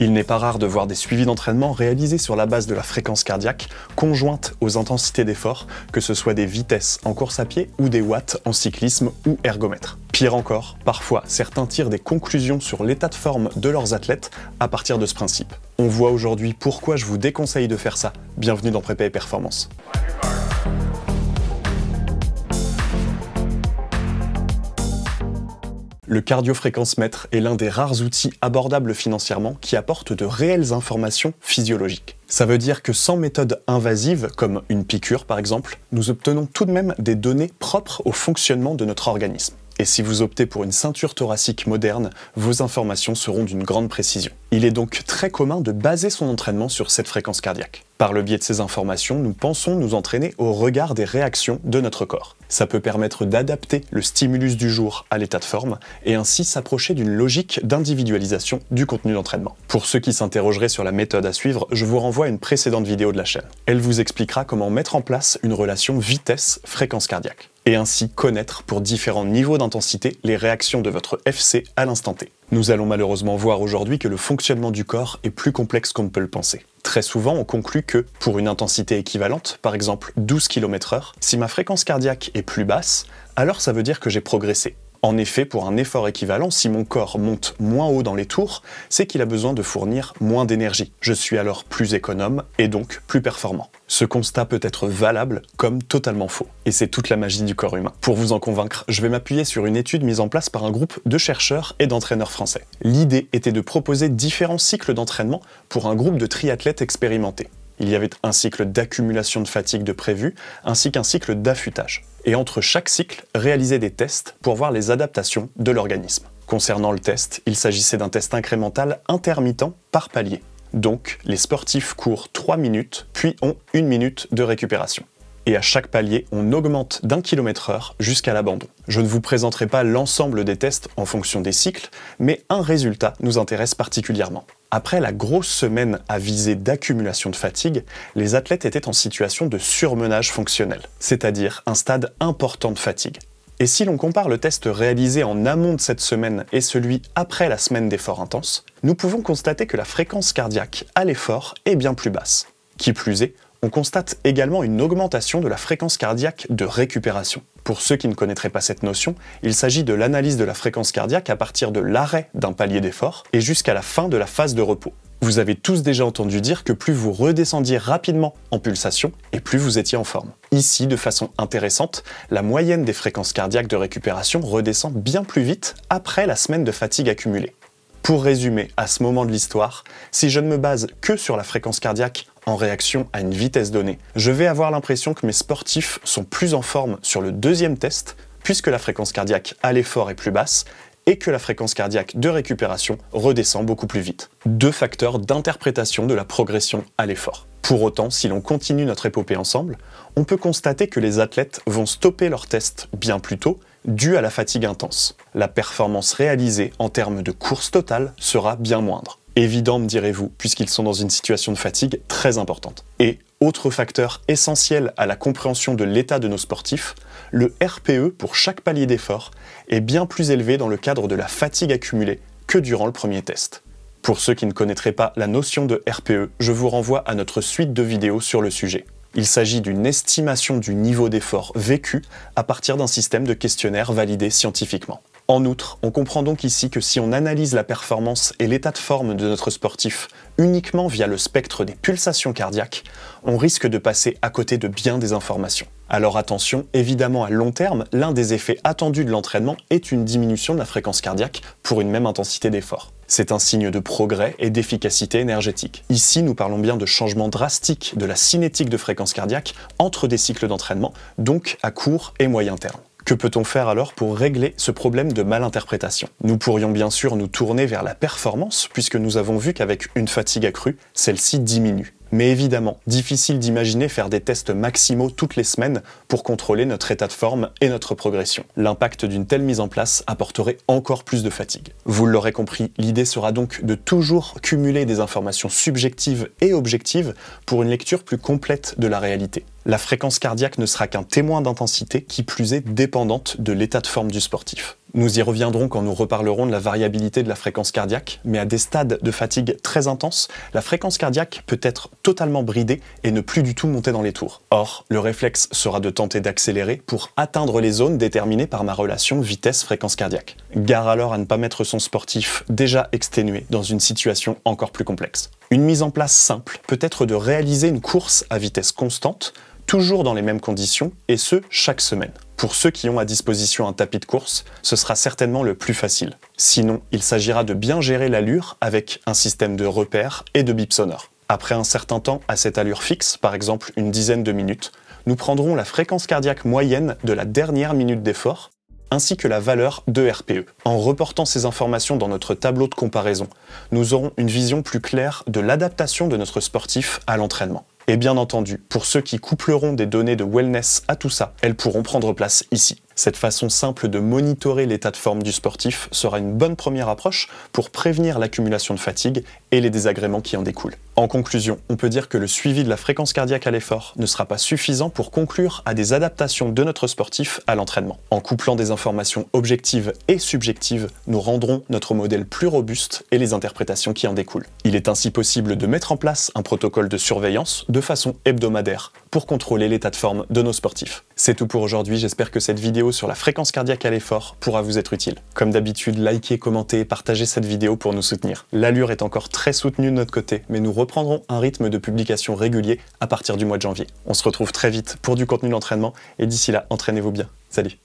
Il n'est pas rare de voir des suivis d'entraînement réalisés sur la base de la fréquence cardiaque, conjointe aux intensités d'effort, que ce soit des vitesses en course à pied ou des watts en cyclisme ou ergomètre. Pire encore, parfois certains tirent des conclusions sur l'état de forme de leurs athlètes à partir de ce principe. On voit aujourd'hui pourquoi je vous déconseille de faire ça. Bienvenue dans Prépa et Performance. Le cardiofréquencemètre est l'un des rares outils abordables financièrement qui apporte de réelles informations physiologiques. Ça veut dire que sans méthode invasive, comme une piqûre par exemple, nous obtenons tout de même des données propres au fonctionnement de notre organisme. Et si vous optez pour une ceinture thoracique moderne, vos informations seront d'une grande précision. Il est donc très commun de baser son entraînement sur cette fréquence cardiaque. Par le biais de ces informations, nous pensons nous entraîner au regard des réactions de notre corps. Ça peut permettre d'adapter le stimulus du jour à l'état de forme et ainsi s'approcher d'une logique d'individualisation du contenu d'entraînement. Pour ceux qui s'interrogeraient sur la méthode à suivre, je vous renvoie à une précédente vidéo de la chaîne. Elle vous expliquera comment mettre en place une relation vitesse-fréquence cardiaque et ainsi connaître pour différents niveaux d'intensité les réactions de votre FC à l'instant T. Nous allons malheureusement voir aujourd'hui que le fonctionnement du corps est plus complexe qu'on ne peut le penser. Très souvent, on conclut que, pour une intensité équivalente, par exemple 12 km/h, si ma fréquence cardiaque est plus basse, alors ça veut dire que j'ai progressé, en effet, pour un effort équivalent, si mon corps monte moins haut dans les tours, c'est qu'il a besoin de fournir moins d'énergie. Je suis alors plus économe et donc plus performant. Ce constat peut être valable comme totalement faux. Et c'est toute la magie du corps humain. Pour vous en convaincre, je vais m'appuyer sur une étude mise en place par un groupe de chercheurs et d'entraîneurs français. L'idée était de proposer différents cycles d'entraînement pour un groupe de triathlètes expérimentés. Il y avait un cycle d'accumulation de fatigue de prévu, ainsi qu'un cycle d'affûtage. Et entre chaque cycle, réaliser des tests pour voir les adaptations de l'organisme. Concernant le test, il s'agissait d'un test incrémental intermittent par palier. Donc, les sportifs courent 3 minutes, puis ont 1 minute de récupération. Et à chaque palier, on augmente d'un kilomètre heure jusqu'à l'abandon. Je ne vous présenterai pas l'ensemble des tests en fonction des cycles, mais un résultat nous intéresse particulièrement. Après la grosse semaine à viser d'accumulation de fatigue, les athlètes étaient en situation de surmenage fonctionnel, c'est-à-dire un stade important de fatigue. Et si l'on compare le test réalisé en amont de cette semaine et celui après la semaine d'effort intense, nous pouvons constater que la fréquence cardiaque à l'effort est bien plus basse. Qui plus est, on constate également une augmentation de la fréquence cardiaque de récupération. Pour ceux qui ne connaîtraient pas cette notion, il s'agit de l'analyse de la fréquence cardiaque à partir de l'arrêt d'un palier d'effort et jusqu'à la fin de la phase de repos. Vous avez tous déjà entendu dire que plus vous redescendiez rapidement en pulsation et plus vous étiez en forme. Ici, de façon intéressante, la moyenne des fréquences cardiaques de récupération redescend bien plus vite après la semaine de fatigue accumulée. Pour résumer, à ce moment de l'histoire, si je ne me base que sur la fréquence cardiaque en réaction à une vitesse donnée, je vais avoir l'impression que mes sportifs sont plus en forme sur le deuxième test, puisque la fréquence cardiaque à l'effort est plus basse et que la fréquence cardiaque de récupération redescend beaucoup plus vite. Deux facteurs d'interprétation de la progression à l'effort. Pour autant, si l'on continue notre épopée ensemble, on peut constater que les athlètes vont stopper leur test bien plus tôt, dû à la fatigue intense. La performance réalisée en termes de course totale sera bien moindre évident, me direz-vous, puisqu'ils sont dans une situation de fatigue très importante. Et autre facteur essentiel à la compréhension de l'état de nos sportifs, le RPE pour chaque palier d'effort est bien plus élevé dans le cadre de la fatigue accumulée que durant le premier test. Pour ceux qui ne connaîtraient pas la notion de RPE, je vous renvoie à notre suite de vidéos sur le sujet. Il s'agit d'une estimation du niveau d'effort vécu à partir d'un système de questionnaire validé scientifiquement. En outre, on comprend donc ici que si on analyse la performance et l'état de forme de notre sportif uniquement via le spectre des pulsations cardiaques, on risque de passer à côté de bien des informations. Alors attention, évidemment à long terme, l'un des effets attendus de l'entraînement est une diminution de la fréquence cardiaque pour une même intensité d'effort. C'est un signe de progrès et d'efficacité énergétique. Ici, nous parlons bien de changements drastiques de la cinétique de fréquence cardiaque entre des cycles d'entraînement, donc à court et moyen terme. Que peut-on faire alors pour régler ce problème de malinterprétation Nous pourrions bien sûr nous tourner vers la performance, puisque nous avons vu qu'avec une fatigue accrue, celle-ci diminue. Mais évidemment, difficile d'imaginer faire des tests maximaux toutes les semaines pour contrôler notre état de forme et notre progression. L'impact d'une telle mise en place apporterait encore plus de fatigue. Vous l'aurez compris, l'idée sera donc de toujours cumuler des informations subjectives et objectives pour une lecture plus complète de la réalité. La fréquence cardiaque ne sera qu'un témoin d'intensité qui plus est dépendante de l'état de forme du sportif. Nous y reviendrons quand nous reparlerons de la variabilité de la fréquence cardiaque, mais à des stades de fatigue très intenses, la fréquence cardiaque peut être totalement bridée et ne plus du tout monter dans les tours. Or, le réflexe sera de tenter d'accélérer pour atteindre les zones déterminées par ma relation vitesse-fréquence cardiaque. Gare alors à ne pas mettre son sportif déjà exténué dans une situation encore plus complexe. Une mise en place simple peut être de réaliser une course à vitesse constante, toujours dans les mêmes conditions, et ce, chaque semaine. Pour ceux qui ont à disposition un tapis de course, ce sera certainement le plus facile. Sinon, il s'agira de bien gérer l'allure avec un système de repères et de bip sonore. Après un certain temps à cette allure fixe, par exemple une dizaine de minutes, nous prendrons la fréquence cardiaque moyenne de la dernière minute d'effort, ainsi que la valeur de RPE. En reportant ces informations dans notre tableau de comparaison, nous aurons une vision plus claire de l'adaptation de notre sportif à l'entraînement. Et bien entendu, pour ceux qui coupleront des données de wellness à tout ça, elles pourront prendre place ici. Cette façon simple de monitorer l'état de forme du sportif sera une bonne première approche pour prévenir l'accumulation de fatigue et les désagréments qui en découlent. En conclusion, on peut dire que le suivi de la fréquence cardiaque à l'effort ne sera pas suffisant pour conclure à des adaptations de notre sportif à l'entraînement. En couplant des informations objectives et subjectives, nous rendrons notre modèle plus robuste et les interprétations qui en découlent. Il est ainsi possible de mettre en place un protocole de surveillance de façon hebdomadaire pour contrôler l'état de forme de nos sportifs. C'est tout pour aujourd'hui, j'espère que cette vidéo sur la fréquence cardiaque à l'effort pourra vous être utile. Comme d'habitude, likez, commentez et partagez cette vidéo pour nous soutenir. L'allure est encore très soutenue de notre côté, mais nous prendront un rythme de publication régulier à partir du mois de janvier. On se retrouve très vite pour du contenu d'entraînement et d'ici là, entraînez-vous bien. Salut